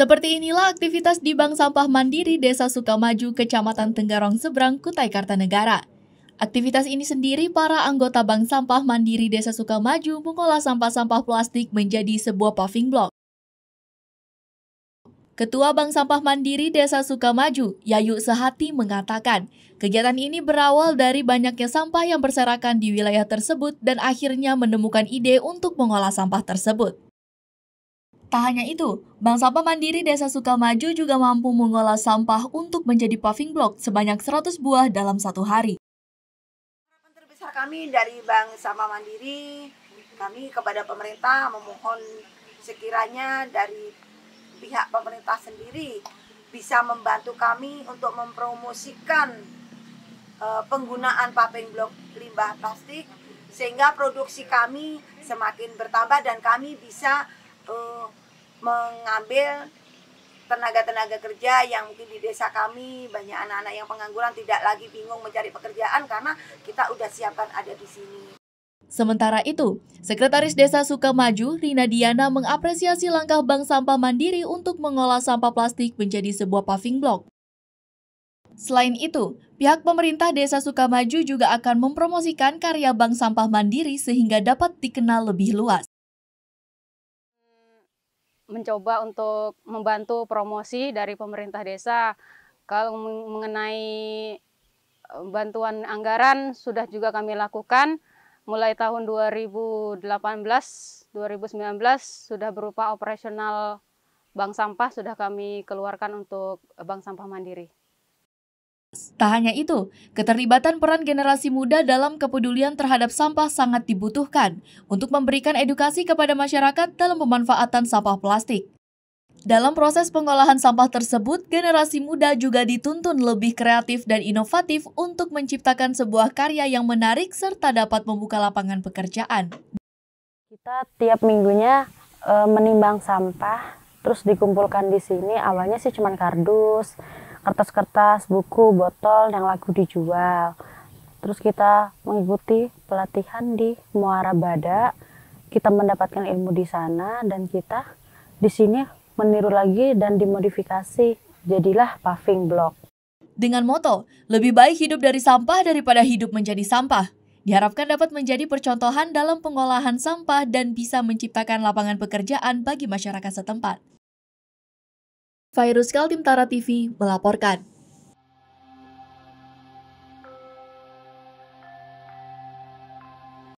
Seperti inilah aktivitas di Bank Sampah Mandiri Desa Sukamaju, Kecamatan Tenggarong Seberang, Kutai Kartanegara. Aktivitas ini sendiri para anggota Bank Sampah Mandiri Desa Sukamaju mengolah sampah-sampah plastik menjadi sebuah paving block. Ketua Bank Sampah Mandiri Desa Sukamaju, Yayu Sehati mengatakan, kegiatan ini berawal dari banyaknya sampah yang berserakan di wilayah tersebut dan akhirnya menemukan ide untuk mengolah sampah tersebut. Tak hanya itu, Bank Sampah Mandiri Desa Sukamaju juga mampu mengolah sampah untuk menjadi paving block sebanyak 100 buah dalam satu hari. Harapan terbesar kami dari Bank Sampah Mandiri, kami kepada pemerintah memohon sekiranya dari pihak pemerintah sendiri bisa membantu kami untuk mempromosikan e, penggunaan paving block limbah plastik sehingga produksi kami semakin bertambah dan kami bisa uh, mengambil tenaga-tenaga kerja yang mungkin di desa kami banyak anak-anak yang pengangguran tidak lagi bingung mencari pekerjaan karena kita udah siapkan ada di sini. Sementara itu, Sekretaris Desa Sukamaju, Rina Diana mengapresiasi langkah Bank Sampah Mandiri untuk mengolah sampah plastik menjadi sebuah paving block. Selain itu, pihak pemerintah Desa Sukamaju juga akan mempromosikan karya Bank Sampah Mandiri sehingga dapat dikenal lebih luas mencoba untuk membantu promosi dari pemerintah desa. Kalau mengenai eh, bantuan anggaran sudah juga kami lakukan mulai tahun 2018 2019 sudah berupa operasional bank sampah sudah kami keluarkan untuk bank sampah mandiri. Tak hanya itu, keterlibatan peran generasi muda dalam kepedulian terhadap sampah sangat dibutuhkan untuk memberikan edukasi kepada masyarakat dalam pemanfaatan sampah plastik. Dalam proses pengolahan sampah tersebut, generasi muda juga dituntun lebih kreatif dan inovatif untuk menciptakan sebuah karya yang menarik serta dapat membuka lapangan pekerjaan. Kita tiap minggunya e, menimbang sampah, terus dikumpulkan di sini. Awalnya sih cuma kardus, kertas-kertas, buku, botol yang laku dijual. Terus kita mengikuti pelatihan di Muara Bada, kita mendapatkan ilmu di sana dan kita di sini meniru lagi dan dimodifikasi. Jadilah paving block. Dengan moto, lebih baik hidup dari sampah daripada hidup menjadi sampah. Diharapkan dapat menjadi percontohan dalam pengolahan sampah dan bisa menciptakan lapangan pekerjaan bagi masyarakat setempat. Virus Kaltim Tara TV melaporkan.